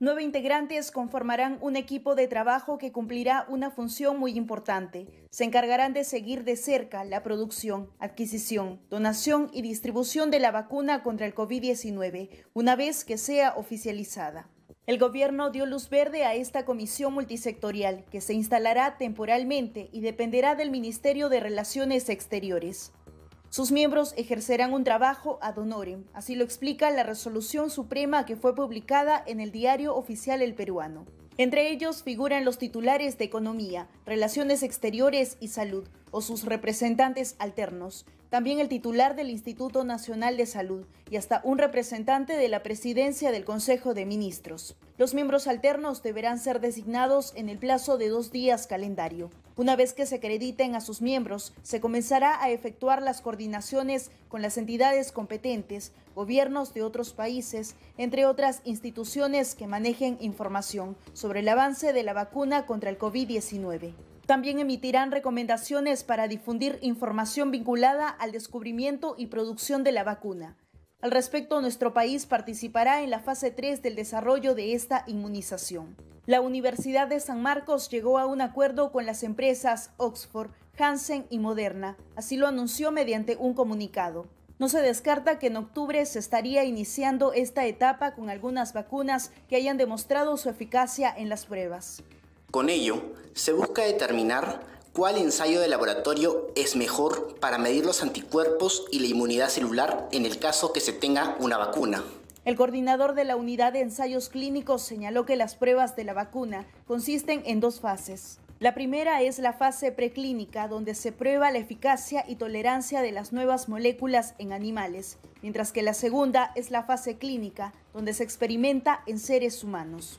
Nueve integrantes conformarán un equipo de trabajo que cumplirá una función muy importante. Se encargarán de seguir de cerca la producción, adquisición, donación y distribución de la vacuna contra el COVID-19 una vez que sea oficializada. El gobierno dio luz verde a esta comisión multisectorial que se instalará temporalmente y dependerá del Ministerio de Relaciones Exteriores. Sus miembros ejercerán un trabajo ad honorem, así lo explica la resolución suprema que fue publicada en el diario oficial El Peruano. Entre ellos figuran los titulares de Economía, Relaciones Exteriores y Salud, o sus representantes alternos, también el titular del Instituto Nacional de Salud y hasta un representante de la presidencia del Consejo de Ministros. Los miembros alternos deberán ser designados en el plazo de dos días calendario. Una vez que se acrediten a sus miembros, se comenzará a efectuar las coordinaciones con las entidades competentes, gobiernos de otros países, entre otras instituciones que manejen información sobre el avance de la vacuna contra el COVID-19. También emitirán recomendaciones para difundir información vinculada al descubrimiento y producción de la vacuna. Al respecto, nuestro país participará en la fase 3 del desarrollo de esta inmunización. La Universidad de San Marcos llegó a un acuerdo con las empresas Oxford, Hansen y Moderna, así lo anunció mediante un comunicado. No se descarta que en octubre se estaría iniciando esta etapa con algunas vacunas que hayan demostrado su eficacia en las pruebas. Con ello, se busca determinar cuál ensayo de laboratorio es mejor para medir los anticuerpos y la inmunidad celular en el caso que se tenga una vacuna. El coordinador de la unidad de ensayos clínicos señaló que las pruebas de la vacuna consisten en dos fases. La primera es la fase preclínica, donde se prueba la eficacia y tolerancia de las nuevas moléculas en animales, mientras que la segunda es la fase clínica, donde se experimenta en seres humanos.